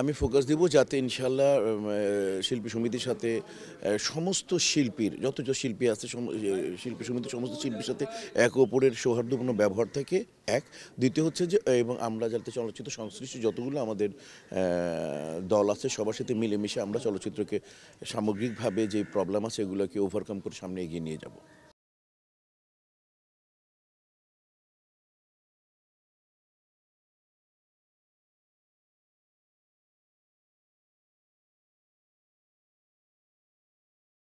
আমি ফোকাস দিব যাতে ইনশাল্লাহ শিল্পী সমিতির সাথে সমস্ত শিল্পীর যত যত শিল্পী আছে শিল্পী সমিতির সমস্ত শিল্পীর সাথে একে অপরের সৌহার্দ্যপূর্ণ ব্যবহার থেকে এক দ্বিতীয় হচ্ছে যে এবং আমরা যাতে চলচ্চিত্র সংশ্লিষ্ট যতগুলো আমাদের দল আছে সবার সাথে মিলেমিশে আমরা চলচ্চিত্রকে সামগ্রিকভাবে যে প্রবলেম আছে এগুলোকে ওভারকাম করে সামনে এগিয়ে নিয়ে যাব